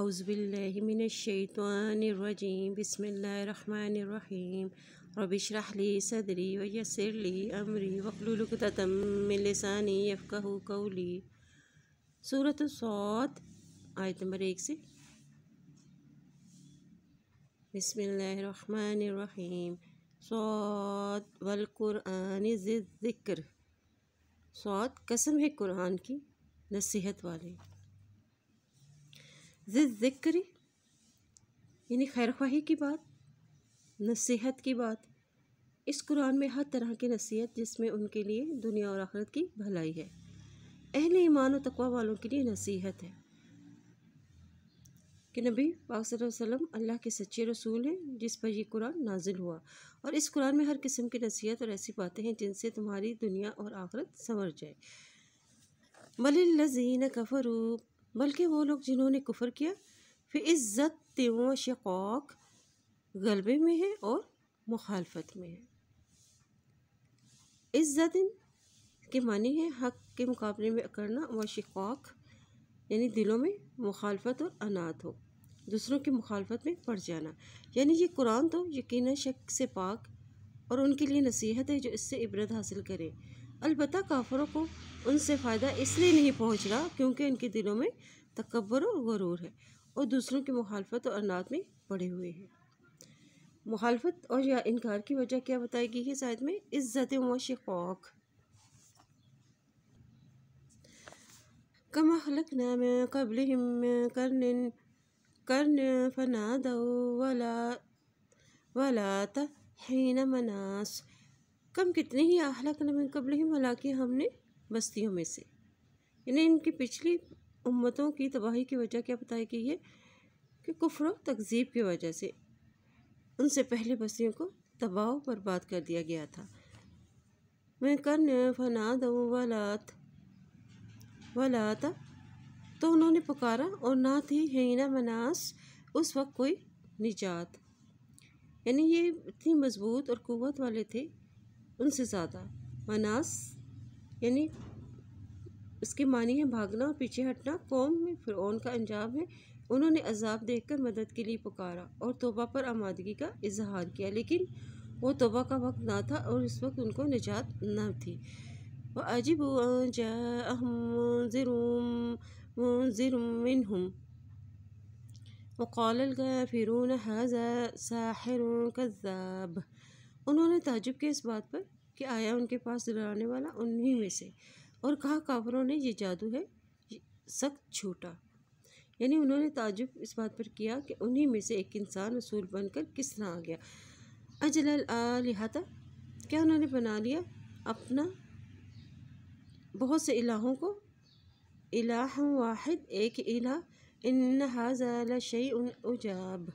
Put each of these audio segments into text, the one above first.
अउज़बिल्लिमिनशैतवानरजीम बसमीम रबिशरहली सदरी वयसरली अमरी वकलतमिलसानी यफ़ू कौली सूरत सौत आयत नंबर एक से बसमीम सौत वलकुरआन ज़िक्र सौत कसम है कुरान की नसीहत वाले ज़िक्र यानी खैर ख्वाही की बात नसीहत की बात इस कुरान में हर तरह की नसीहत जिसमें उनके लिए दुनिया और आखरत की भलाई है अहल ईमान और तकवा वालों के लिए नसीहत है कि नबी पाकसम अल्लाह के सच्चे रसूल हैं जिस पर यह कुरान नाजिल हुआ और इस कुरान में हर किस्म की नसीहत और ऐसी बातें हैं जिनसे तुम्हारी दुनिया और आखरत संवर जाए मलिन लजीन बल्कि वो लोग जिन्होंने कुफ़र किया फिर इज़्ज़त व शक़ाक गलबे में है और मुखालफत में है इज़्ज़त के मानी है हक के मुकाबले में करना व शक़ाक यानी दिलों में मुखालफत और अनाथ हो दूसरों की मुखालफत में पड़ जाना यानी ये कुरान तो यकीन शक से पाक और उनके लिए नसीहत है जो इससे इबरत हासिल करें अलबत् काफरों को उनसे फ़ायदा इसलिए नहीं पहुँच रहा क्योंकि उनके दिलों में तकबर और गरूर है और दूसरों की मुखालफत और अनाज में पड़े हुए हैं मुखालफत और या इनकार की वजह क्या बताई गई है शायद में इज़्ज़त व कमा खलक नाम कबल फना दो वला वला तीन मनास कम कितने ही आहला नबी कबल ही के हमने बस्तियों में से इन्हें इनकी पिछली उम्मतों की तबाही की वजह क्या बताई गई है कि कुफर तकजीब की वजह से उनसे पहले बस्तियों को तबाह बर्बाद कर दिया गया था मैं कन फना दऊँ वालात वालाता तो उन्होंने पुकारा और ना थी हेना मनास उस वक्त कोई निजात यानी ये इतनी मज़बूत और कुत वाले थे उनसे ज़्यादा मनास यानी उसके मानी है भागना और पीछे हटना कौम में ओन का अंजाम है उन्होंने अजाब देखकर मदद के लिए पुकारा और तोबा पर आमादगी का इजहार किया लेकिन वो तोबा का वक्त ना था और इस वक्त उनको निजात न थी वह अजीब जरूम वक़ाल फिरून हज़ा साहिर कज़ाब उन्होंने ताजुब किया इस बात पर कि आया उनके पास डराने वाला उन्हीं में से और कहा काफरों ने ये जादू है सख्त छूटा यानी उन्होंने ताजुब इस बात पर किया कि उन्हीं में से एक इंसान असूल बनकर किस तरह आ गया अजल लिहाता क्या उन्होंने बना लिया अपना बहुत से इलाहों को इलाह वाहिद एक इला इन हाजा शई उजाब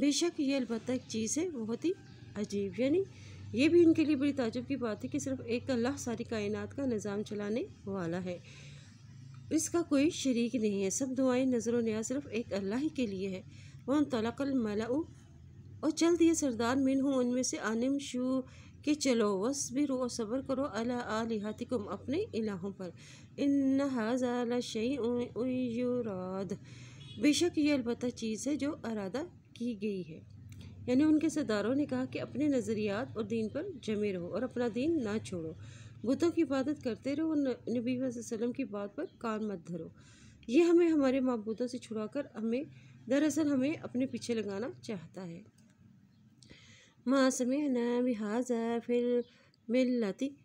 बेशक ये अलबत्त चीज़ है बहुत ही अजीब यानी ये भी इनके लिए बड़ी ताजुब की बात है कि सिर्फ एक अल्लाह सारी कायनात का निज़ाम चलाने वाला है इसका कोई शरीक नहीं है सब दुआएं नज़र व न्याज सिर्फ एक अल्लाह ही के लिए है वह तलाकल मलाऊ और चल दिए सरदार मिन हूँ उनमें से आनिम शू कि चलो वस भी रो सब्र करो अला आलिहातिकुम अपने इलाहों पर इन हाजा बेशक ये अलबत् चीज़ है जो अरादा की गई है यानी उनके सरदारों ने कहा कि अपने नज़रियात और दीन पर जमे रहो और अपना दीन ना छोड़ो बुतों की इबादत करते रहो और नबी वसल्लम की बात पर कान मत धरो ये हमें हमारे मबूतों से छुड़ाकर हमें दरअसल हमें अपने पीछे लगाना चाहता है मासम नहाजा फिर मिलती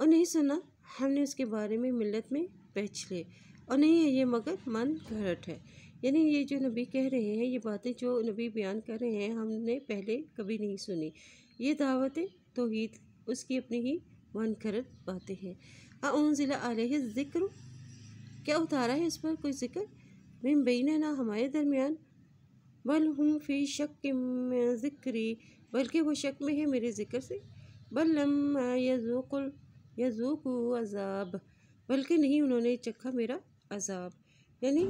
और नहीं सुना हमने उसके बारे में मिलत में पहचले और नहीं है ये मगर मन घरट है यानी ये जो नबी कह रहे हैं ये बातें जो नबी बयान कर रहे हैं हमने पहले कभी नहीं सुनी ये दावतें ही उसकी अपनी ही मन घरट बातें हैं आउन ज़िला आलह ज़िक्र क्या उतारा है इस पर कोई ज़िक्र मिम बीन ना हमारे दरमियान बल हूँ फी शक के ज़िक्री बल्कि वो शक में है मेरे ज़िक्र से बल लम्मा यजूकुल यजूकु अजाब बल्कि नहीं उन्होंने चखा मेरा अजाब यानी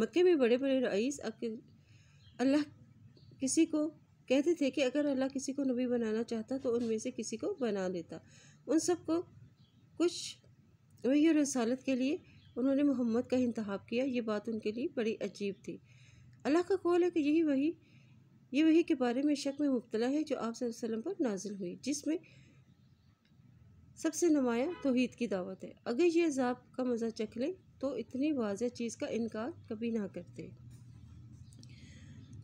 मक्के में बड़े बड़े रईस अल्लाह किसी को कहते थे कि अगर अल्लाह किसी को नबी बनाना चाहता तो उनमें से किसी को बना लेता उन सबको कुछ वही और रसालत के लिए उन्होंने मोहम्मद का इंतहाब किया ये बात उनके लिए बड़ी अजीब थी अल्लाह का कौल है कि यही वही ये वही के बारे में शक में मुबतला है जो आप वसल्लम पर नाजिल हुई जिसमें सबसे नुमाया तोहद की दावत है अगर ये अजाब का मज़ा चख लें तो इतनी वाज चीज़ का इनकार कभी ना करते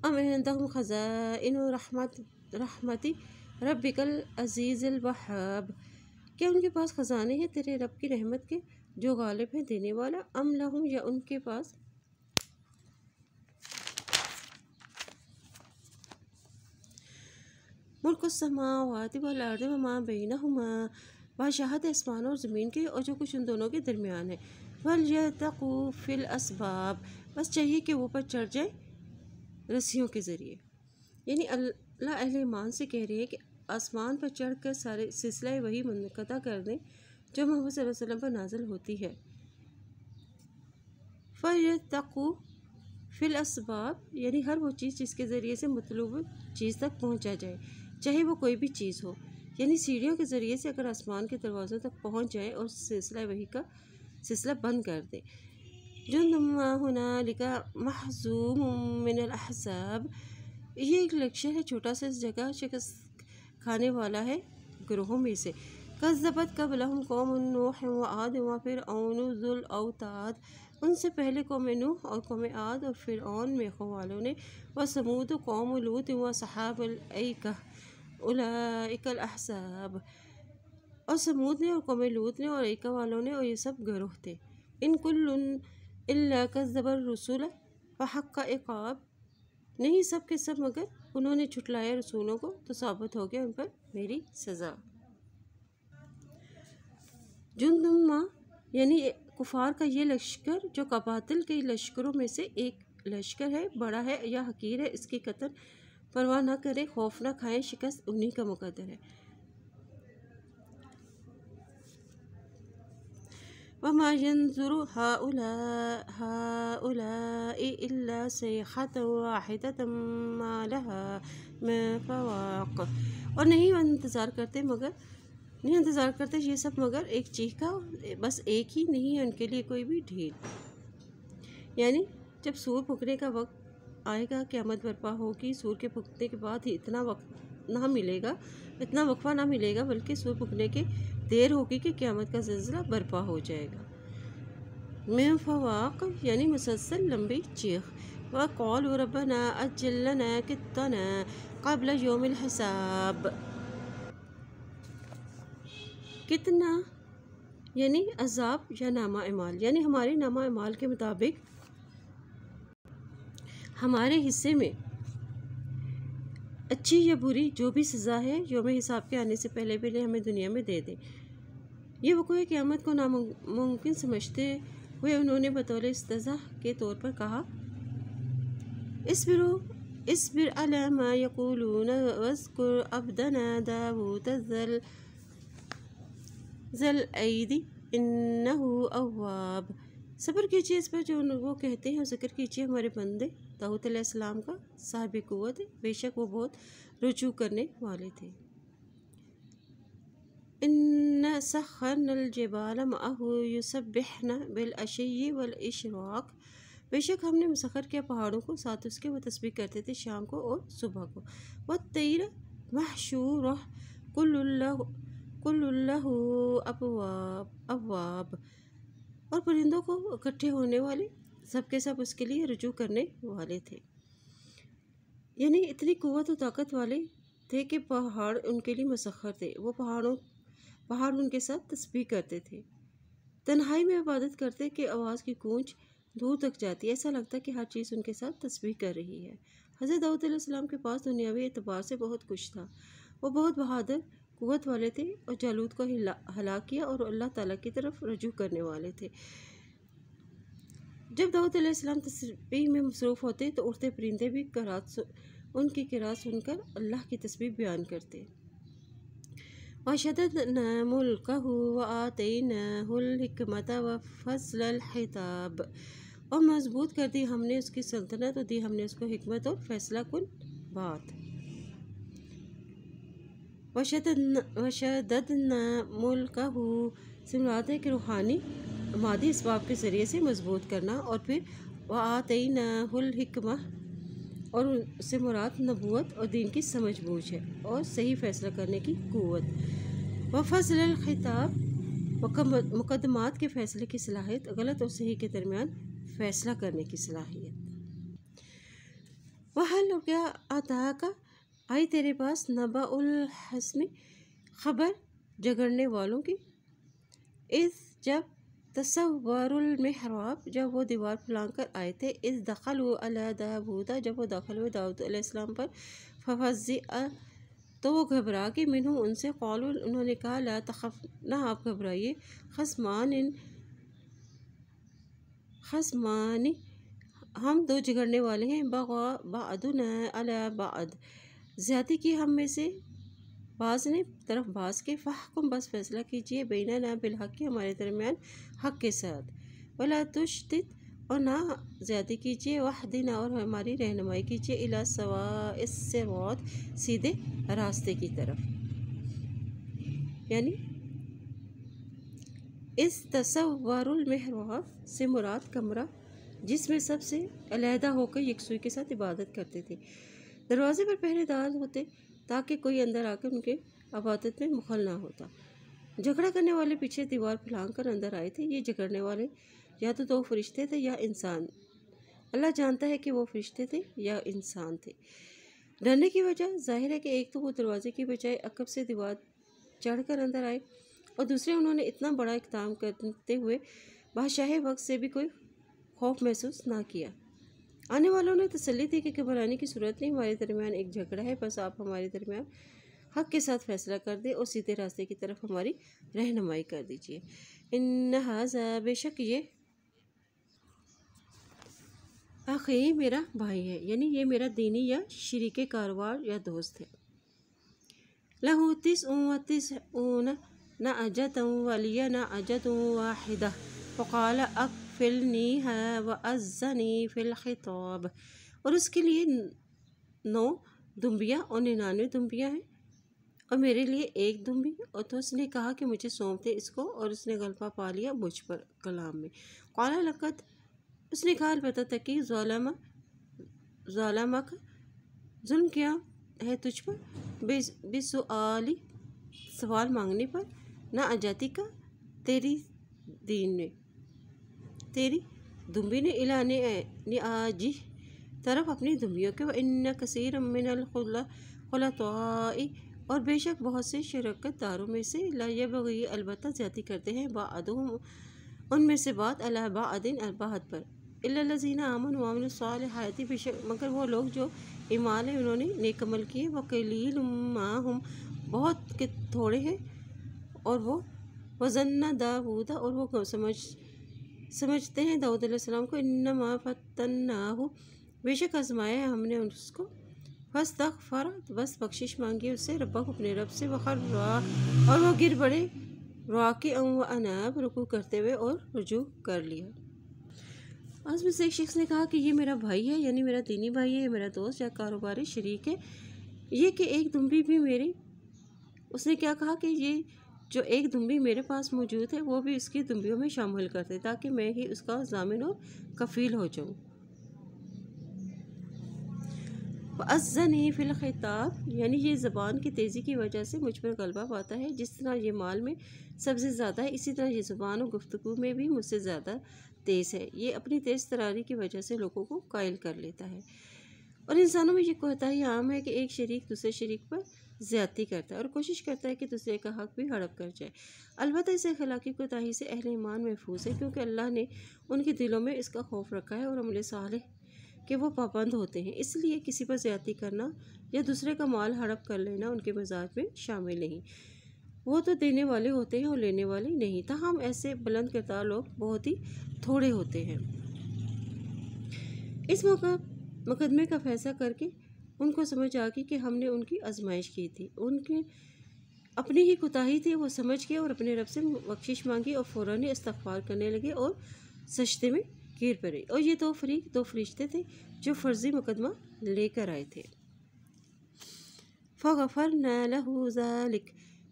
अमदम ख़ज़ा इन रहमत रहमती रबिकल अज़ीज़लबहब क्या उनके पास ख़जाने हैं तेरे रब की रहमत के जो गालिब है देने वाला अम लहम या उनके पास मुल्क समावात वालर्द बहना हम बादशाहत आसमान और ज़मीन के और जो कुछ उन दोनों के दरमियान है फल यतकू फिल असबाब बस चाहिए कि वो ऊपर चढ़ जाए रस्सियों के ज़रिए यानी अल्लाह अहल ईमान से कह रहे हैं कि आसमान पर चढ़ कर सारे सिलसिला वही मनकदा कर दें जो मोहम्मद वसल्लम पर नाजल होती है फल तकू फिल असबाब यानी हर वो चीज़ जिसके ज़रिए से मतलूब चीज़ तक पहुंचा जाए चाहे वो कोई भी चीज़ हो यानी सीढ़ियों के ज़रिए से अगर आसमान के दरवाज़ों तक पहुंच जाए और सिलसिला वही का सिलसिला बंद कर दे लिखा महजूम मिनसाब ये एक लक्ष्य है छोटा सा इस जगह शिकस्त खाने वाला है ग्रोहों में से कब लहम कौम नूह व आद व फिर औनुजुल अवताद उनसे पहले कौम नूह और कौम आद और फिर ओन मेखों वालों ने व समूद कौम लूत व सहाबल उलाकल अहसाब और समूद ने और कौम लूत ने और एका वालों ने और ये सब गरोह थे इन कुल ज़बर रसूल फ़हक का एकाब नहीं सब के सब मगर उन्होंने छुटलाया रसूलों को तो साबित हो गया उन पर मेरी सज़ा जुंदुम्मा यानी कुफार का ये लश्कर जो कपातल के लश्करों में से एक लश्कर है बड़ा है या हकीर है इसकी कतर परवाह ना करें खौफ ना खाएं शिकस्त उन्हीं का मुकदर है वमा यंजुर हाउला सैखत वाहिदत फवाक और नहीं इंतज़ार करते मगर नहीं इंतज़ार करते ये सब मगर एक चीख का बस एक ही नहीं है उनके लिए कोई भी ढील यानी जब सूर फुकने का वक्त आएगा क्यामत बरपा होगी सूर के फुकने के बाद ही इतना वक्त ना मिलेगा इतना वक्फा ना मिलेगा बल्कि सूर फुकने के देर होगी कि क़्यामत का सिलसिला बर्पा हो जाएगा मैं फवाक यानी मुसलसल लंबी चीख व कौल रबना अजल्लना कितना कबल योम हिसाब कितना यानी अजाब या नामा इमाल यानी हमारे नामा इमाल के मुताबिक हमारे हिस्से में अच्छी या बुरी जो भी सज़ा है योम हिसाब के आने से पहले पहले हमें दुनिया में दे दे ये वक़ क़्यामत को नामुमकिन समझते हुए उन्होंने बतौर तजा के तौर पर कहा इस बिर इस बिर अलामा जल अवाब सब्र कीजिए इस पर जो वो कहते हैं जिक्र कीजिए हमारे बंदे दाऊद अलैहिस्सलाम का साहब कुत बेशक वो बहुत रुजू करने वाले थे इन सखनजबालम यूसबहना बिलअशी वलइशराक़ बेशक हमने मुसखर के पहाड़ों को साथ उसके वह तस्वीर करते थे शाम को और सुबह को वह तेर महशूर कुल्ल कुल्ल अबवाब अबवाब और परिंदों को इकट्ठे होने वाली सब के सब उसके लिए रुजू करने वाले थे यानी इतनी कुत और ताकत वाले थे कि पहाड़ उनके लिए मसखर थे वो पहाड़ों पहाड़ उनके साथ तस्वीर करते थे तन्हाई में इबादत करते कि आवाज़ की गूंज दूर तक जाती है ऐसा लगता कि हर चीज़ उनके साथ तस्वीर कर रही है हज़रत दाऊद सलाम के पास दुनियावी एतबार से बहुत कुछ था वो बहुत बहादुर कुत वाले थे और जालूद को हिला हला किया और अल्लाह ताला की तरफ रजू करने वाले थे जब दाऊद अलैहिस्सलाम तस्बीह में मसरूफ़ होते तो उड़ते परिंदे भी करात उनकी किरात सुनकर अल्लाह की तस्वीर बयान करते वशदत मुल्क व आतमत व फसल हिताब और मजबूत कर दी हमने उसकी सल्तनत और दी हमने उसको हमत और फैसला कुल बात वशद वशदत मुल्क सिमरात के रूहानी मादी इसबाब के ज़रिए से मजबूत करना और फिर वातईन हुलहिकमा और उनसे मुराद नबूत और दीन की समझ बूझ है और सही फैसला करने की क़वत व फजल खिताब मुकदमात के फ़ैसले की सलाहियत गलत और सही के दरमियान फ़ैसला करने की सलाहियत वह हो गया आता का आई तेरे पास नबा हसमी खबर झगड़ने वालों की इस जब तस्वरुल महराब जब वो दीवार फैलांग कर आए थे इस दखल दाबूदा जब वो दखल हुए दाऊद पर फवज़ी तो वो घबरा के मिनू उनसे कौल उन्होंने कहा ला तखफ ना आप घबराइए खसमान इन खसमान हम दो तो झगड़ने वाले हैं बगा बाद अला बाद ज़्यादा की हम में से बाज़ ने तरफ बाज़ के फाहकुम बस फैसला कीजिए बेना ना बिलहक हमारे दरमियान हक के साथ वाला तुश्त और ना ज़्यादा कीजिए वह दिन और हमारी रहनुमाई कीजिए इला सवा इससे बहुत सीधे रास्ते की तरफ यानी इस तस्वरमहरवा से मुराद कमरा जिसमें सबसे अलहदा होकर यकसुई के साथ इबादत करते थे दरवाजे पर पहरेदार होते ताकि कोई अंदर आकर उनके आबादत में मुखल ना होता झगड़ा करने वाले पीछे दीवार फैलांग कर अंदर आए थे ये झगड़ने वाले या तो दो फरिश्ते थे या इंसान अल्लाह जानता है कि वो फरिश्ते थे या इंसान थे डरने की वजह जाहिर है कि एक तो वो दरवाजे की बजाय अकब से दीवार चढ़कर अंदर आए और दूसरे उन्होंने इतना बड़ा इकदाम करते हुए बादशाह वक्त से भी कोई खौफ महसूस ना किया आने वालों ने तसली दी कि घबराने की सूरत नहीं हमारे दरमियान एक झगड़ा है बस आप हमारे दरमियान हक के साथ फैसला कर दें और सीधे रास्ते की तरफ हमारी रहनुमाई कर दीजिए इन हाजा बेशक ये मेरा भाई है यानी ये मेरा दीनी या शरीक कारोबार या दोस्त है लहू तिस ऊँ तिस ऊन ना अजत वालिया ना अजत वाहिदा फ़ाल अब है व अज़नी फ़िलखिताब और उसके लिए नौ दुम्बियाँ और निन्यानवे दुम्बियाँ हैं और मेरे लिए एक दुम्बी और तो उसने कहा कि मुझे सौंपते इसको और उसने गलफा पा लिया मुझ पर कलाम में कौला लकत उसने कहा अलबत् कि ज़ालम ज़ालमक जुल्म किया है तुझ पर बेसुआली सवाल मांगने पर ना आजादी का तेरी दीन में तेरी दुम्बी ने इला ने, आजी तरफ अपनी दुम्बियों के इन कसीर मिनल खुलातई और बेशक बहुत से शरकत दारों में से लाया बगी अलबत् ज़्यादा करते हैं बादम उनमें से बात अलाबादिन अलबाहत पर अल्लाजीना अमन साल सालहती बेशक मगर वो लोग जो ईमान हैं उन्होंने नेकमल किए वह कलील बहुत के थोड़े हैं और वो वजन्ना था और वो समझ समझते हैं दाऊद सलाम को इन्नमा हो बेशक आजमाया हमने उसको बस तख फर तो बस बख्शिश मांगी उससे रब्बा अपने रब से वखर रुआ और वह गिर पड़े रुआ के अनाब रुकू करते हुए और रजू कर लिया उसमें से एक शख्स ने कहा कि ये मेरा भाई है यानी मेरा दीनी भाई है ये मेरा दोस्त या कारोबारी शरीक है ये कि एक दुम्बी भी मेरी उसने क्या कहा कि ये जो एक दुम्बी मेरे पास मौजूद है वो भी उसकी दुम्बियों में शामिल कर दे ताकि मैं ही उसका जामिन और कफील हो जाऊँ अज़न ही फिल खिताब यानी ये ज़बान की तेज़ी की वजह से मुझ पर गलबा पाता है जिस तरह ये माल में सबसे ज़्यादा है इसी तरह ये ज़ुबान और गुफ्तु में भी मुझसे ज़्यादा तेज़ है ये अपनी तेज़ तरारी की वजह से लोगों को कायल कर लेता है और इंसानों में ये कोताही आम है कि एक शरीक दूसरे शरीक पर ज़्यादती करता है और कोशिश करता है कि दूसरे का हक भी हड़प कर जाए अलबत्त इस अखलाकी कोताही से अहल ईमान महफूज है क्योंकि अल्लाह ने उनके दिलों में इसका खौफ रखा है और अमल साल कि वो पाबंद होते हैं इसलिए किसी पर ज़्यादती करना या दूसरे का माल हड़प कर लेना उनके मजाज में शामिल नहीं वो तो देने वाले होते हैं और लेने वाले नहीं तहम ऐसे बुलंद करदार लोग बहुत ही थोड़े होते हैं इस मौका मुकदमे का फैसला करके उनको समझ आ गई कि हमने उनकी आजमाइश की थी उनकी अपनी ही कोताही थी वो समझ के और अपने रब से बख्शिश मांगी और फ़ौर ही इस्तफ़ार करने लगे और सजते में गिर पड़े और ये दो फरीक दो फरिश्ते थे जो फर्जी मुकदमा लेकर आए थे फ़र नहू ज़ालिक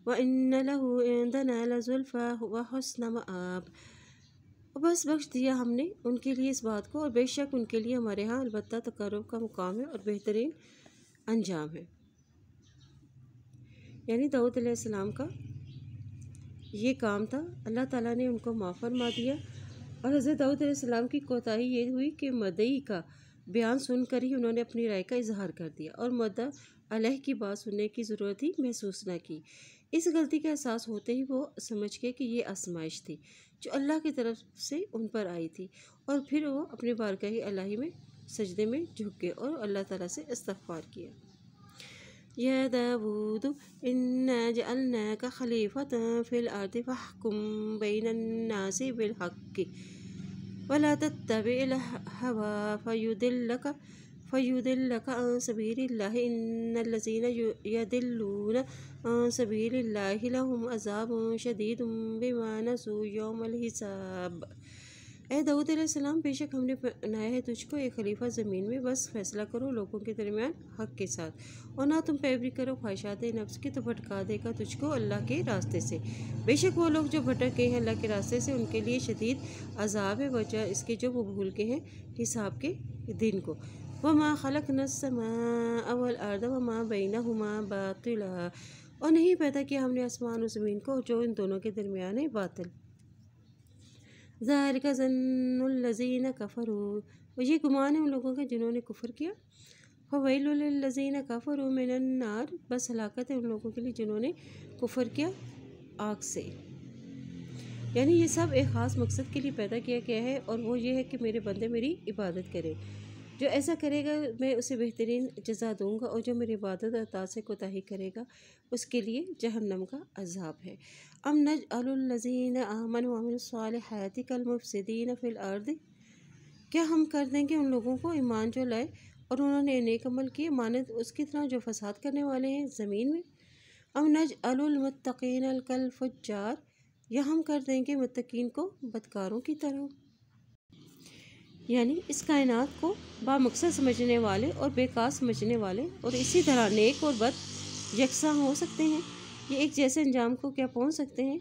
व इन लहू इंदना व हसन आप और बस बख्श दिया हमने उनके लिए इस बात को और बेशक उनके लिए हमारे यहाँ अलबत् तकरब का मुकाम है और बेहतरीन अंजाम है यानी दाऊद सलाम का ये काम था अल्लाह ताला ने उनको माफ़ फरमा दिया और हज़रत दाऊद सलाम की कोताही ये हुई कि मदई का बयान सुनकर ही उन्होंने अपनी राय का इजहार कर दिया और मदा अलह की बात सुनने की ज़रूरत ही महसूस ना की इस गलती का एहसास होते ही वो समझ गए कि ये आसमाइश थी जो अल्लाह की तरफ से उन पर आई थी और फिर वो अपने बारगाही अल्लाही में सजदे में झुक गए और अल्लाह ताला से इस्तफ़ार किया या दाऊद इन्ना जअलनाका खलीफतन फिल आरत फहकुम बिल हक वला अल हवा फयुदिल्लक फ़युदिल्लक अन सबीलिल्लाह इन्नल्लज़ीन यदिल्लून अन ए दाऊदम बेशक हमने बनाया है तुझको एक खलीफा ज़मीन में बस फैसला करो लोगों के दरमियान हक के साथ और ना तुम पैबरी करो ख्वाहिशात नफ्स की तो भटका देगा तुझको अल्लाह के रास्ते से बेशक वो लोग जो भटक गए हैं अल्लाह के रास्ते से उनके लिए शदीद अजाब है वजह इसके जो वो भूल के हैं हिसाब के दिन को वमा खलक नसमा अवल अर्द वमा बीना हुमा बातिला और नहीं पैदा किया हमने आसमान और ज़मीन को जो इन दोनों के दरमियान है बातिल ज़ाहिर का जन्नजीन कफ़र हो ये गुमान है उन लोगों का जिन्होंने कुफ़र किया फवैलजीन कफ़र हो मिनन्नार बस हलाकत है उन लोगों के लिए जिन्होंने कुफ़र किया आग से यानी ये सब एक ख़ास मकसद के लिए पैदा किया गया है और वो ये है कि मेरे बंदे मेरी इबादत करें जो ऐसा करेगा मैं उसे बेहतरीन जजा दूंगा और जो मेरी इबादत अता से कोताही करेगा उसके लिए जहन्नम का अजाब है अम नज अलजीन आमन वामिन हयाती कल मुफसदीन फिल अर्द क्या हम कर देंगे उन लोगों को ईमान जो लाए और उन्होंने नेक अमल किए मानद उसकी तरह जो फसाद करने वाले हैं ज़मीन में अम नज अलमतकीन अलकल फुजार या हम कर देंगे मतकीन को बदकारों की तरह यानी इस कायनात को बामकसद समझने वाले और बेकार समझने वाले और इसी तरह नेक और बद यकसा हो सकते हैं ये एक जैसे अंजाम को क्या पहुंच सकते हैं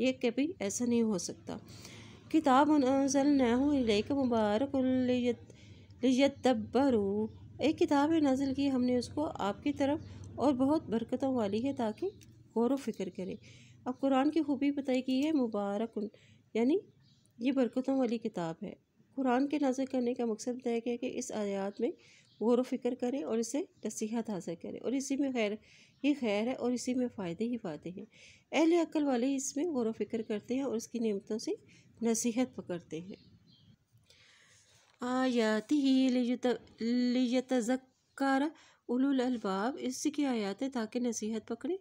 ये कभी ऐसा नहीं हो सकता किताब मुबारक तब्बरू एक किताब है नाजिल की हमने उसको आपकी तरफ और बहुत बरकतों वाली है ताकि गौर फिक्र करें अब कुरान की खूबी बताई गई है मुबारक यानी ये बरकतों वाली किताब है कुरान के नाजिल करने का मकसद बताया गया कि इस आयात में गौर फ़िक्र करें और इसे नसीहत हासिल करें और इसी में खैर ही खैर है और इसी में फ़ायदे ही फ़ायदे हैं अहल अक्ल वाले इसमें गौर फ़िक्र करते हैं और इसकी नियमतों से नसीहत पकड़ते हैं आयाति ही लियतज़क्कर उलुल अलबाब इसकी आयात है ताकि नसीहत पकड़े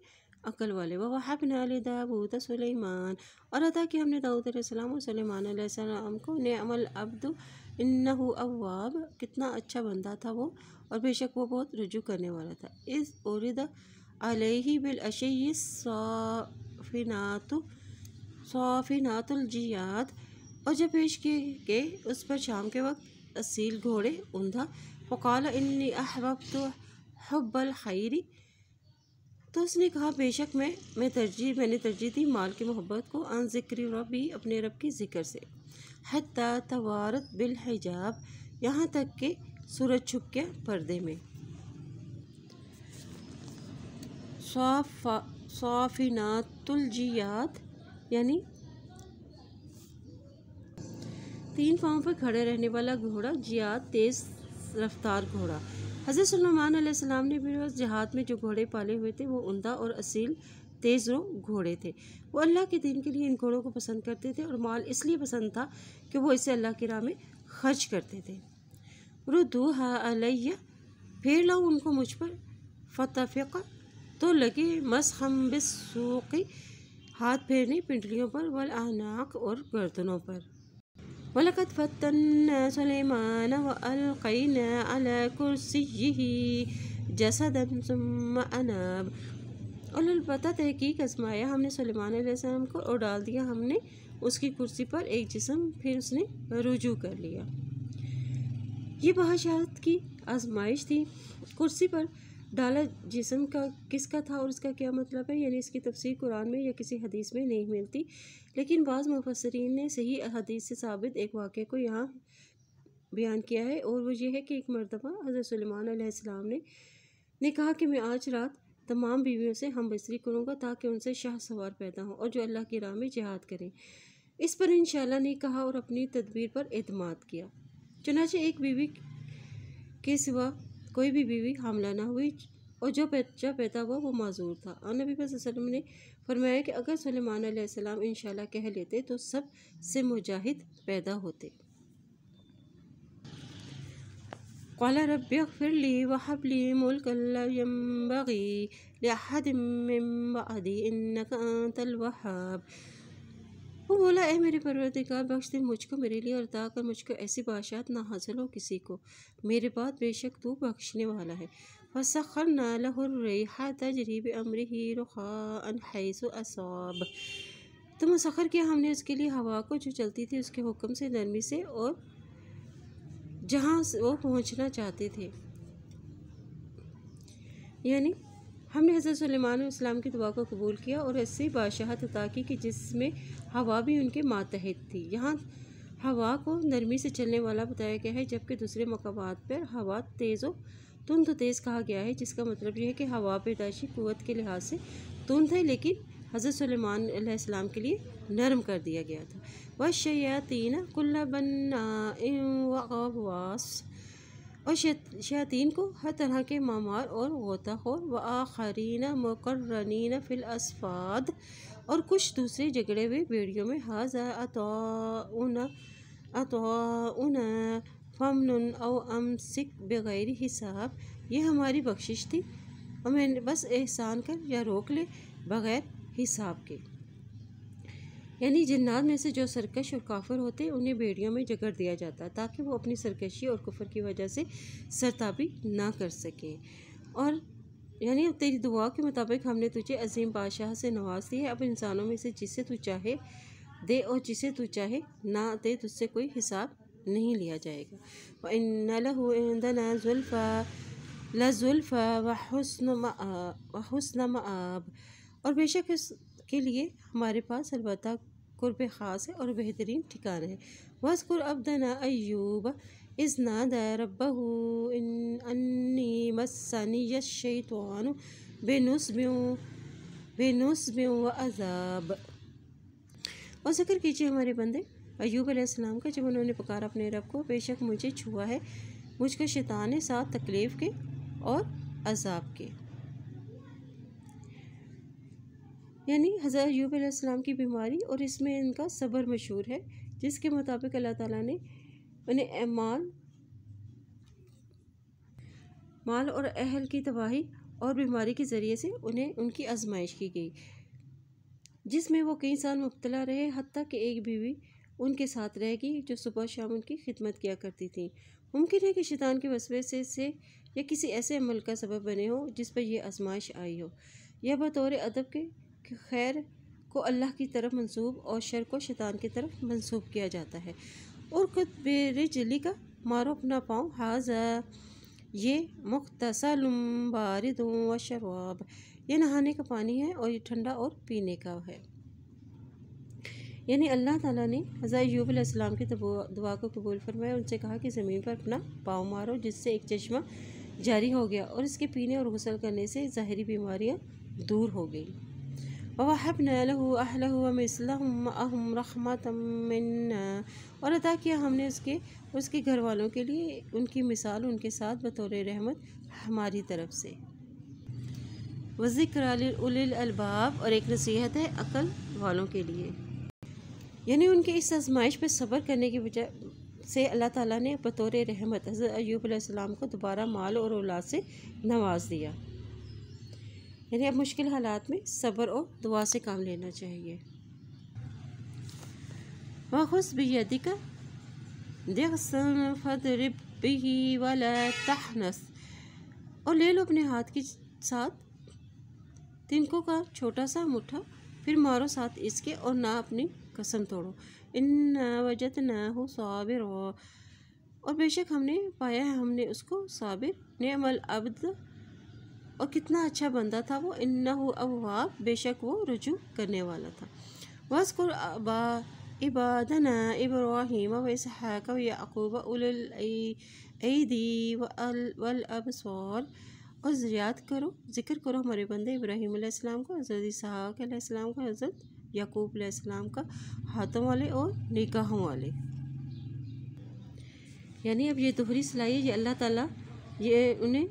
अकल वाले व वहाबना दाऊद सुलेमान और अदा कि हमने दाऊद और सलाम को नमल अब्द इन्ना अवाब कितना अच्छा बंदा था वो और बेशक वो बहुत रुजू करने वाला था इस औरदा अलही बिल अशी सौफिनात और जब पेश किए गए उस पर शाम के वक्त असील घोड़े ऊंधा फ़काल इन्नी अहबब तो हब्बल खैरी तो उसने कहा बेशक मैं मैं तरजीह मैंने तरजीह दी माल की मोहब्बत को अन जिक्र रबी अपने रब के ज़िक्र से हती तवारत बिल हिजाब यहाँ तक के सूरज छुप गया पर्दे में सौफिनातुलजियात यानी तीन पाँव पर खड़े रहने वाला घोड़ा जियात तेज़ रफ्तार घोड़ा हज़रत सलमान सलाम ने भी रोज़ जहाद में जो घोड़े पाले हुए थे वो उमदा और असील तेज़ रो घोड़े थे वो अल्लाह के दिन के लिए इन घोड़ों को पसंद करते थे और माल इसलिए पसंद था कि वो इसे अल्लाह की राह में खर्च करते थे रुदू अलैया फेर लाओ उनको मुझ पर फतफ़ तो लगे मस हम बिसूकी हाथ फेरने पिंडलियों पर वल आनाक और गर्दनों पर ولقد فتنا سليمان وألقينا على कुर्सी جسدا ثم أناب और अलबत् तहकीक आजमाया हमने सलेमान सलेमान को और डाल दिया हमने उसकी कुर्सी पर एक जिसम फिर उसने रुजू कर लिया ये बादशाहत की आजमाइश थी कुर्सी पर डाला जिसम का किसका था और इसका क्या मतलब है यानी इसकी तफसीर कुरान में या किसी हदीस में नहीं मिलती लेकिन बाज़ मुफसरीन ने सही हदीस से साबित एक वाक़े को यहाँ बयान किया है और वो ये है कि एक मरतबा हज़रत सलमान ने ने कहा कि मैं आज रात तमाम बीवियों से हम बसरी करूँगा ताकि उनसे शाह सवार पैदा हों और जो अल्लाह की राह में जहाद करें इस पर इन ने कहा और अपनी तदबीर पर अतमाद किया चनाचे एक बीवी के सिवा कोई भी बीवी हमला ना हुई और जो बच्चा पैदा हुआ वो माजूर था और नबी वसल्लम ने फरमाया कि अगर सलेमान सलाम इन कह लेते तो सब से मुजाहिद पैदा होते कला रब फिरली वहबली मुल्क यम्बगी वो बोला ए मेरे परवरदिगार बख्श दे मुझको मेरे लिए और कर मुझको ऐसी बादशाह ना हासिल हो किसी को मेरे बाद बेशक तू बख्शने वाला है فسخرنا له الريح تجري بأمره رخاء حيث أصاب तो मुसखर किया हमने उसके लिए हवा को जो चलती थी उसके हुक्म से नरमी से और जहाँ वो पहुँचना चाहते थे यानी हमने हज़रत सलेमान इस्लाम की दुआ को कबूल किया और ऐसी बादशाहत अता की कि जिसमें हवा भी उनके मातहत थी यहाँ हवा को नरमी से चलने वाला बताया गया है जबकि दूसरे मकाम पर हवा तेज़ व तुंध तेज़ कहा गया है जिसका मतलब यह है कि हवा पैदाशी क़वत के लिहाज से तुंद है लेकिन हज़रत सलमान के लिए नरम कर दिया गया था वह शयातीन कुल्ला बन्नावास और शयातीन को हर तरह के मामार और गोताखोर व आखरीन मकरनीना फिल और कुछ दूसरे झगड़े हुए बेड़ियों में हाजा अतौना अतौना फ़मन और अमसिक बग़ैर हिसाब ये हमारी बख्शिश थी हमें बस एहसान कर या रोक ले बग़ैर हिसाब के यानी जन्नात में से जो सरकश और काफर होते उन्हें बेड़ियों में जगड़ दिया जाता ताकि वो अपनी सरकशी और कुफर की वजह से सरताबी ना कर सकें और यानी अब तेरी दुआ के मुताबिक हमने तुझे अजीम बादशाह से नवाज दी है अब इंसानों में से जिसे तू चाहे दे और जिसे तू चाहे ना दे तुझसे कोई हिसाब नहीं लिया जाएगा जुल्फ़ा लजुल्फ़ा वसन हसन और बेशक इसके लिए हमारे पास अलबत् क़ुरब ख़ास है और बेहतरीन ठिकाना है वस्कुर अबदना अयूब इस नादा रबहू अन्नी मसानी शैतान बेनुस्ब्यों बेनुस्ब्यों व अजाब और जिक्र कीजिए हमारे बंदे अयूब अलैहिस्सलाम का जब उन्होंने पुकारा अपने रब को बेशक मुझे छुआ है मुझको शैतान ने साथ तकलीफ़ के और अजाब के यानी हज़रत अयूब अलैहिस्सलाम की बीमारी और इसमें इनका सब्र मशहूर है जिसके मुताबिक अल्लाह ताला ने उन्हें माल माल और अहल की तबाही और बीमारी के ज़रिए से उन्हें उनकी आजमाइश की गई जिसमें वो कई साल मुबतला रहे हती कि एक बीवी उनके साथ रहेगी जो सुबह शाम उनकी खिदमत किया करती थी मुमकिन है कि शैतान के वसवे से से या किसी ऐसे अमल का सबब बने हो जिस पर यह आजमाइश आई हो यह बतौर अदब के खैर को अल्लाह की तरफ मंसूब और शर को शैतान की तरफ मंसूब किया जाता है और खुद जली का मारो अपना पाँव हाजा ये मुख्तसलम बारद व शराब यह नहाने का पानी है और ये ठंडा और पीने का है यानी अल्लाह ताला ने हज़ायूबलाम की दुआ को कबूल फरमाया उनसे कहा कि ज़मीन पर अपना पाँव मारो जिससे एक चश्मा जारी हो गया और इसके पीने और गसल करने से ज़ाहरी बीमारियाँ दूर हो गई वहब नहम और अदा किया हमने उसके उसके घर वालों के लिए उनकी मिसाल उनके साथ बतौर रहमत हमारी तरफ से वज़िक्र और एक नसीहत है अकल वालों के लिए यानी उनके इस आजमाइश पर सब्र करने की वजह से अल्लाह ताला ने बतौर रहमत हज़रत अयूब को दोबारा माल और औलाद से नवाज दिया यानी अब मुश्किल हालात में सब्र और दुआ से काम लेना चाहिए वखुस भी वाला और ले लो अपने हाथ के साथ तिनकों का छोटा सा मुठा फिर मारो साथ इसके और ना अपनी कसम तोड़ो इन वजत न हो साबिर और बेशक हमने पाया है हमने उसको साबिर नेमल अब्द और कितना अच्छा बंदा था वो इन्ना हो अवाब बेशक वो रजू करने वाला था वस्कुर अबा इबादन इब्राहिम व इसहाक व याकूब उल व अल वल अबसार और याद करो ज़िक्र करो हमारे बंदे इब्राहीम को हज़रत इसहाक को हज़रत याकूब का हाथों वाले और निगाहों वाले यानी अब ये दोहरी सिलाई ये अल्लाह ताला ये उन्हें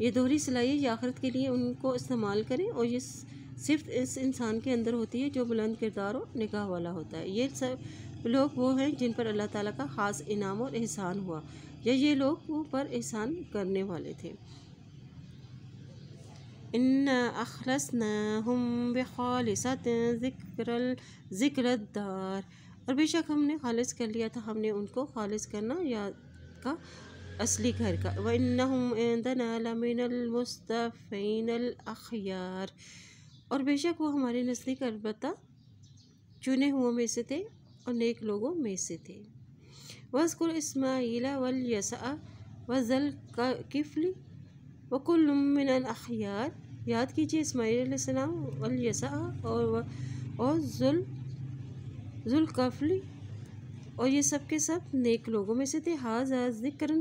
ये दोहरी सिलाई ये आखरत के लिए उनको इस्तेमाल करें और ये सिर्फ इस इंसान के अंदर होती है जो बुलंद किरदार और निगाह वाला होता है ये सब लोग वो हैं जिन पर अल्लाह ताला का ख़ास इनाम और एहसान हुआ या ये लोग वो पर एहसान करने वाले थे إنا أخلصناهم بخالصة ذكر ज़िक्र الدار और बेशक हमने खालिज कर लिया था हमने उनको खालिज करना याद का असली घर का व इन हमदनालमिनमस्तफ़ीन और बेशक वो हमारे नज़दीक अलबत् चुने हुओं में से थे और नेक लोगों में से थे वस्कुर इसमाइला वल यसा वज़ल किफ़ली वकुल याद कीजिए इसमाईलम अलयसा और और जुल जुल्कफली और ये सब के सब नेक लोगों में से थे हाजा जिक्र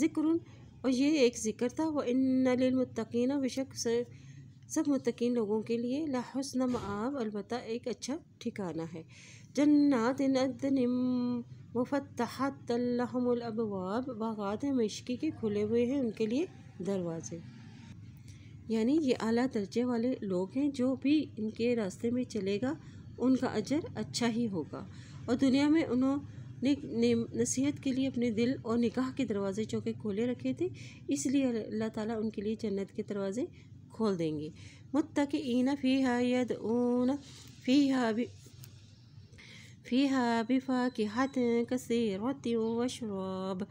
ज़िक्र और ये एक ज़िक्र था वह इनमतकीन बेशक सब मतकीन लोगों के लिए लाहसन आब अलबत् एक अच्छा ठिकाना है जन्नात मुफ़तहतलमलअबवाब बागात मशक़ी के खुले हुए हैं उनके लिए दरवाजे यानी ये आला दर्जे वाले लोग हैं जो भी इनके रास्ते में चलेगा उनका अजर अच्छा ही होगा और दुनिया में उन्होंने नसीहत के लिए अपने दिल और निकाह के दरवाज़े चौके खोले रखे थे इसलिए अल्लाह ताला उनके लिए जन्नत के दरवाज़े खोल देंगे ईना फ़ी हायद ऊन फ़ी हाबी फ़ी हा बिफा हाथ हत कसे रोती शराब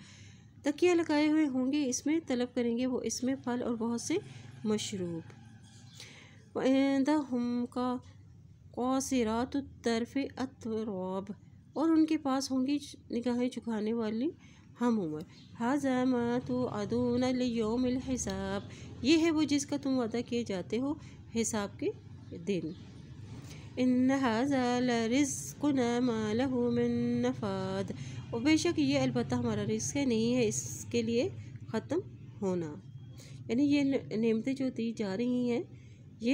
तकिया लगाए हुए होंगे इसमें तलब करेंगे वो इसमें फल और बहुत से मशरूब वहम का कौसरात तरफ़ अतरब और उनके पास होंगी निगाहें चुकाने वाली हम उमर हाजमा तो अदून योम हिसाब ये है वो जिसका तुम वादा किए जाते हो हिसाब के दिन इन नफाद और बेशक ये अलबत्त हमारा रिस्क नहीं है इसके लिए ख़त्म होना यानी ये नियमतें जो दी जा रही हैं ये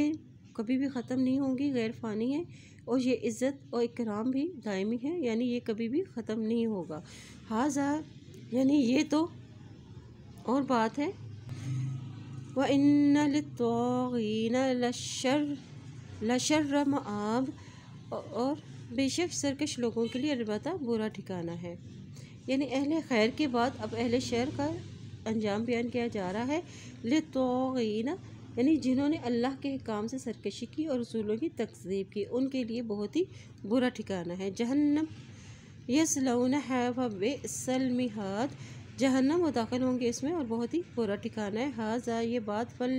कभी भी ख़त्म नहीं होंगी गैर फ़ानी है और ये इज़्ज़त और इकराम भी दायमी है यानी ये कभी भी ख़त्म नहीं होगा हाजा यानी ये तो और बात है व इन तोीन लशर लशर आब और बेशक सरकश लोगों के लिए अलबत् बुरा ठिकाना है यानी अहल खैर के बाद अब अहल शहर का अंजाम बयान किया जा रहा है ले तोगीना यानी जिन्होंने अल्लाह के काम से सरकशी की और रसूलों की तकजीब की उनके लिए बहुत ही बुरा ठिकाना है जहन्नम यसलौन है वे जहन्नम वो दाखिल होंगे इसमें और बहुत ही बुरा ठिकाना है हाजा ये बात फल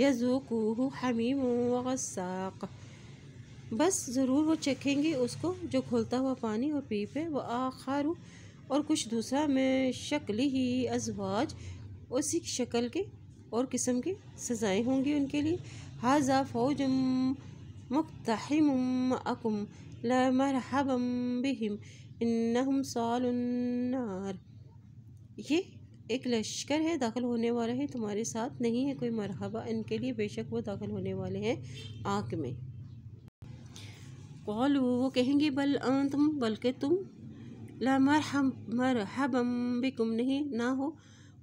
यजोकू हमीम वाक बस ज़रूर वो चखेंगे उसको जो खोलता हुआ पानी और पीप है वह आखारू और कुछ दूसरा में शक्ल ही अजवाज उसी शक्ल के और किस्म के सज़ाएँ होंगी उनके लिए हाजा फौजम मुक्तम अकुम लमरहबम बिहिम इन्नहुम सालुन्नार ये एक लश्कर है दाखिल होने वाला है तुम्हारे साथ नहीं है कोई मरहबा इनके लिए बेशक वो दाखिल होने वाले हैं आँख में कौलू वो कहेंगे बल तुम बल्कि तुम ला मरहम भी बिकुम नहीं ना हो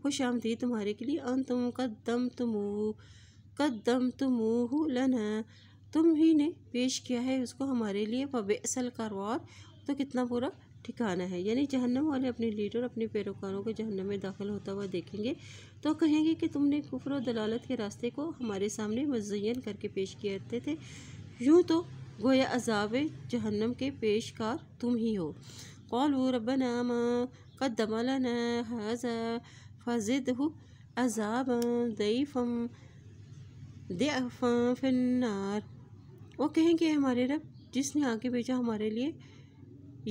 खुश आमदी तुम्हारे के लिए अन तुम कदम तुम कदम तुमूह लना तुम ही ने पेश किया है उसको हमारे लिए असल कारवार तो कितना बुरा ठिकाना है यानी जहन्नम वाले अपने लीडर अपने पैरोकारों को जहन्नम में दाखिल होता हुआ देखेंगे तो कहेंगे कि तुमने कुफर और दलालत के रास्ते को हमारे सामने मजयन करके पेश किए थे यूँ तो गोया अजाब जहन्नम के पेशकार तुम ही हो قالوا ربنا ما قدم لنا هذا فزده عذابا ضعيفا ضعفا في النار वो कहेंगे हमारे रब जिसने आगे भेजा हमारे लिए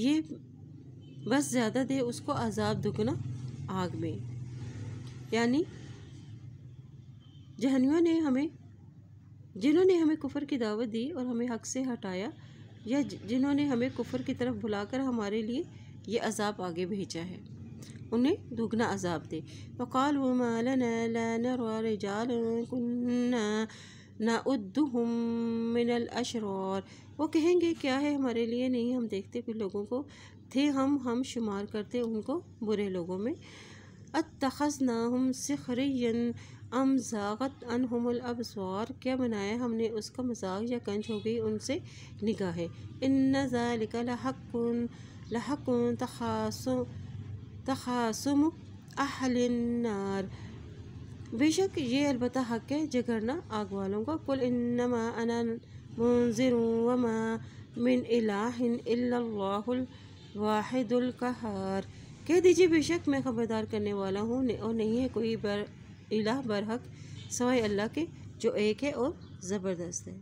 ये बस ज़्यादा दे उसको अजाब दुगना आग में यानी जहनियों ने हमें जिन्होंने हमें कुफर की दावत दी और हमें हक से हटाया या जिन्होंने हमें कुफर की तरफ बुलाकर हमारे लिए ये अजाब आगे भेजा है उन्हें दुगना अजाब दे वक़ाल वो नाउद्दुहुम मिनल अशरार वो कहेंगे क्या है हमारे लिए नहीं हम देखते कि लोगों को थे हम हम शुमार करते उनको बुरे लोगों में अतखज़ हम सखरयन अम ज़ागत अन हमल अबसवार क्या बनाया हमने उसका मजाक या कंज हो गई उनसे निगाहें इन ज़ालिका लहकुन लहकुन तखासुम अहलिनार बेशक ये अलबत् हक है जगरना आग वालों का कुल इन्नमा अना मुंजिर वमा मिन इलाहिन इल्लल्लाहुल वाहिदुल कहर कह दीजिए बेशक मैं खबरदार करने वाला हूँ और नहीं है कोई बर इलाह बरहक सवाई अल्लाह के जो एक है और ज़बरदस्त है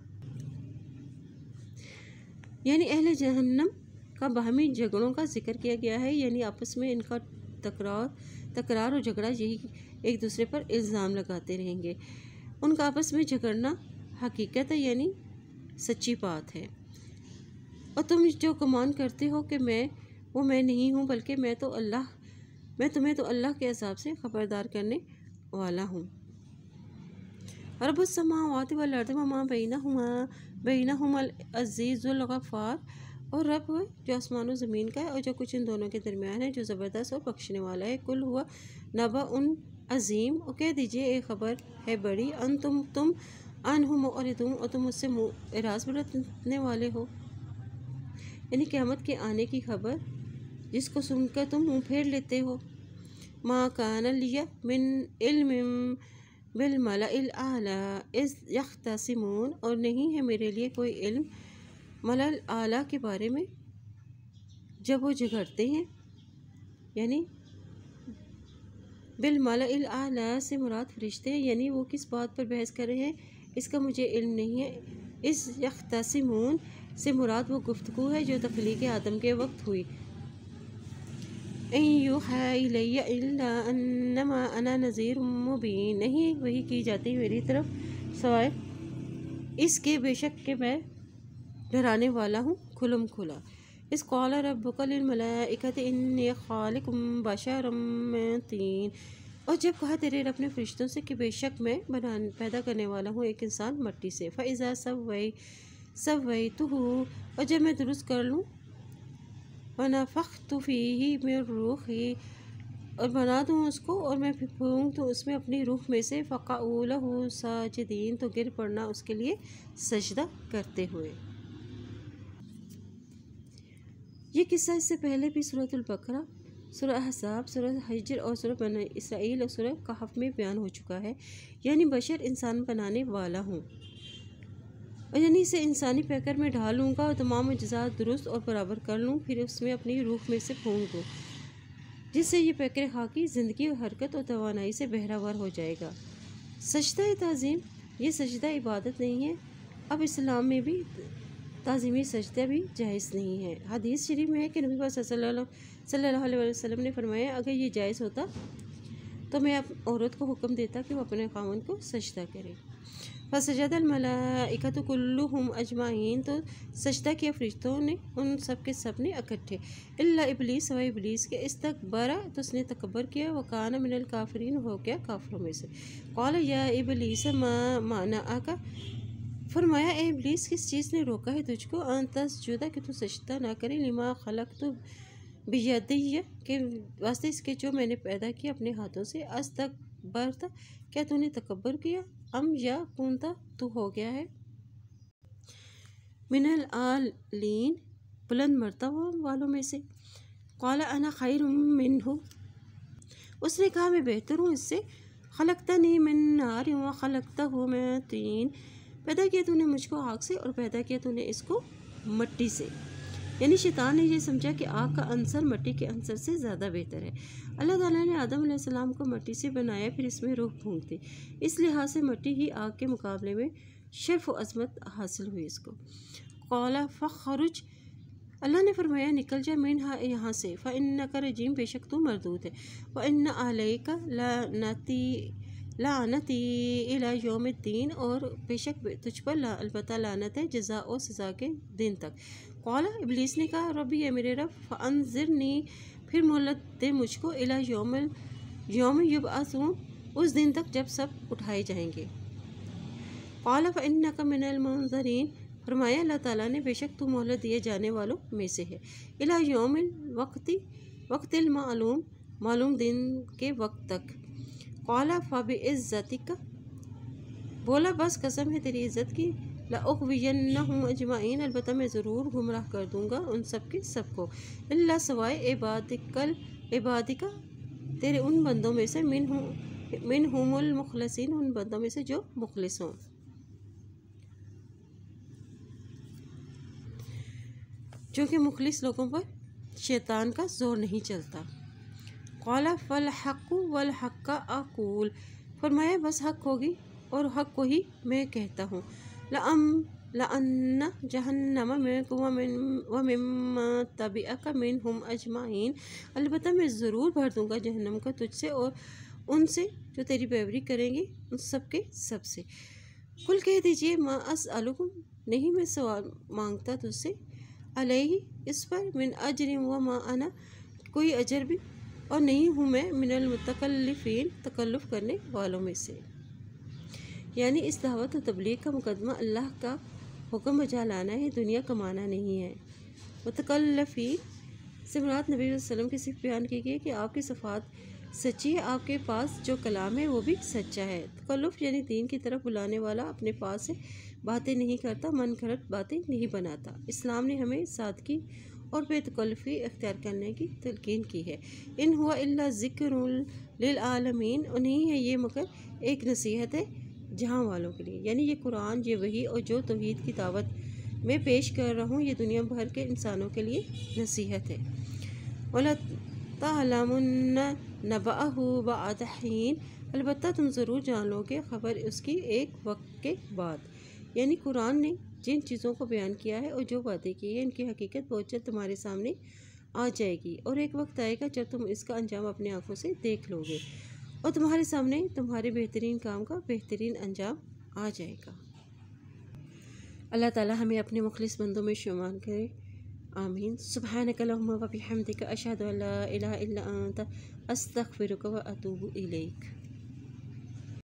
यानी अहल जहन्नम का बाहमी झगड़ों का जिक्र किया गया है यानी आपस में इनका तकरार तकरार और झगड़ा यही एक दूसरे पर इल्ज़ाम लगाते रहेंगे उनका आपस में झगड़ना हकीकत है यानी सच्ची बात है और तुम जो कमान करते हो कि मैं वो मैं नहीं हूँ बल्कि मैं तो अल्लाह मैं तुम्हें तो अल्लाह के हिसाब से ख़बरदार करने वाला हूँ रबसमावत वर्द ममा बीना हुमा बीना हमल अजीज़ुलगफ़ार और रब जो आसमान ज़मीन का है और जो कुछ इन दोनों के दरमियान है जो ज़बरदस्त और बख्शने वाला है कुल हुआ नबा उन अजीम और कह दीजिए एक खबर है बड़ी अन तुम तुम अन हम और तुम और तुम उससे एराज बरतने वाले हो यानी क़्यामत के आने की खबर जिसको सुनकर तुम मुँह फेर लेते हो ما كان لي من علم بالमला इस यख्तसिमून और नहीं है मेरे लिए कोई इल्म मलल आला के बारे में जब वो झगड़ते हैं यानी बिलमल आला से मुराद फरिश्ते हैं यानी वो किस बात पर बहस कर रहे हैं इसका मुझे इल्म नहीं है इस यख्तसिमून से मुराद वो गुफ्तु है जो तख्लीक आदम के वक्त हुई इन यू इलैया अना नज़ीर मुबी नहीं वही की जाती मेरी तरफ सवाए इसके बेशक के मैं डराने वाला हूँ खुलम खुला इस कॉल रबकलमलाकत इन खालिक बशरमतीन और जब कहा तेरे रब ने फरिश्तों से कि बेशक मैं बना पैदा करने वाला हूँ एक इंसान मट्टी से फ़ैज़ा सब वही सब वही तो हूँ और जब मैं दुरुस्त कर लूँ वनफ़्त फ़ी मैं ही और बना दूँ उसको और मैं फूँ तो उसमें अपनी रुख में से फ़काउल साजदीन तो गिर पड़ना उसके लिए सजदा करते हुए ये किस्सा इससे पहले भी सूरतुल्बकरा सुर हसाब सुर हजर और सुर बन इसराइल और सूरत कहफ में बयान हो चुका है यानी बशर इंसान बनाने वाला हूँ और यानी इसे इंसानी पैकर में ढालूँगा और तमाम अजात दुरुस्त और बराबर कर लूँ फिर उसमें अपनी रूह में से फूँ दूँ जिससे ये पैकर खाकी ज़िंदगी और हरकत और तोानाई से बहरावर हो जाएगा सजदा तज़ीम ये सजदा इबादत नहीं है अब इस्लाम में भी तज़ीमी सजदा भी जायज़ नहीं है हदीस शरीफ में है कि नबी सल्लल्लाहु अलैहि वसल्लम ने फरमाया अगर ये जायज़ होता तो मैं अब औरत को हुक्म देता कि वो अपने खामन को सजदा करे फसजद मलाइकत कुल्लुम अजमाइन तो सजदा के फरिश्तों ने उन सब के सपने इकट्ठे अल्ला इबलीस व इबलीस के इस तक बरा तो उसने तकबर किया व कान मिनल काफरीन हो गया काफरों में से कौल या इबलीस माना आका फरमाया ए इबलीस किस चीज़ ने रोका है तुझको अनतस जुदा कि तू सजदा ना करें लिमा खलक तो बेयदिया के वास्ते इसके जो मैंने पैदा किया अपने हाथों से अज तक बर था क्या तूने तकबर किया अम या पूर्णतः तू हो गया है मिनल आलीन बुलंद मरतब वालों में से कौला अना खैर मिन हूँ उसने कहा मैं बेहतर हूँ इससे खलकता नहीं मैं नार हुआ खलकता हूँ मैं तीन पैदा किया तूने मुझको आग से और पैदा किया तूने इसको मट्टी से यानी शैतान ने यह समझा कि आग का अंसर मट्टी के अंसर से ज़्यादा बेहतर है अल्लाह ताला ने आदम सलाम को मट्टी से बनाया फिर इसमें रूह फूंक दी इस लिहाज से मट्टी ही आग के मुकाबले में शर्फ अजमत हासिल हुई इसको कौला फ़खरुज अल्लाह ने फरमाया निकल जाए मेन यहाँ से फ़ा का रजीम बेशक तो मरदूत है व इन आलई का लानती लानती इला योम और बेशक तुझ पर ला अलबत् लानत है जजा और सज़ा के दिन तक कौला इबलीस ने कहा रबी ए मेरे रब अनजरनी फिर मोहलत दे मुझको इला योम योम युब आसूँ उस दिन तक जब सब उठाए जाएंगे कौल फ़न्ना का मिनलमजरीन फरमाया अल्लाह ताला ने बेशक तू मोहलत दिए जाने वालों में से है इला योम वक्ती मालूम मालूम दिन के वक्त तक कौला फ़ाब का बोला बस कसम है तेरी इज़्ज़त की लाउकवियन्नहुम अजमाइन अलबत् मैं ज़रूर गुमराह कर दूँगा उन सब के सब को अल्ला सवाए इबादिकल इबादिका तेरे उन बंदों में से मिन हूँ मिन हमल उन बंदों में से जो मुखलस हों चूँकि मुखलिस लोगों पर शैतान का जोर नहीं चलता कौला फल हक्कू वल हक्का अकूल फरमाया बस हक होगी और हक को ही मैं कहता हूँ लअम लअन्न जहन्नम वमिम तबी मिन हम अजमाइन अलबत् मैं ज़रूर भर दूँगा जहन्नम का तुझसे और उनसे जो तेरी पैवरी करेंगे उन सब के सबसे कुल कह दीजिए माँ अस अलकुम नहीं मैं सवाल मांगता तुझसे अलही इस पर मिन अजरिम व माँ आना कोई अजर भी और नहीं हूँ मैं मिनल मुतकल्लिफ़ीन तकल्लुफ़ करने वालों में से यानी इस दावत व तबलीग का मुकदमा अल्लाह का हुक्म बजा लाना है दुनिया कमाना नहीं है मतकल्लफ़ी से मुराद नबी वसल्लम की सिर्फ बयान की गई कि आपकी सफ़ात सच्ची है आपके पास जो कलाम है वो भी सच्चा है तकल्लुफ़ यानी दीन की तरफ बुलाने वाला अपने पास से बातें नहीं करता मन गलत बातें नहीं बनाता इस्लाम ने हमें सादगी और बेतकल्फ़ी अख्तियार करने की तलकिन की है इन हुआ अल्ला ज़िक्र आलमीन उन्हीं है ये मगर एक नसीहत है जहाँ वालों के लिए यानी ये कुरान ये वही और जो तोहद की दावत मैं पेश कर रहा हूँ ये दुनिया भर के इंसानों के लिए नसीहत है तलमन नबाहू अलबत् तुम ज़रूर जान लोगे ख़बर उसकी एक वक्त के बाद यानी कुरान ने जिन चीज़ों को बयान किया है और जो बातें की है इनकी हकीकत बहुत जल्द तुम्हारे सामने आ जाएगी और एक वक्त आएगा जब तुम इसका अंजाम अपनी आंखों से देख लोगे और तुम्हारे सामने तुम्हारे बेहतरीन काम का बेहतरीन अंजाम आ जाएगा अल्लाह ताला हमें अपने मुखलिस बंदों में शुमार करे आमीन सुबह नकलम वबी हमद अशद अस्तफ़िर अतूब इलेख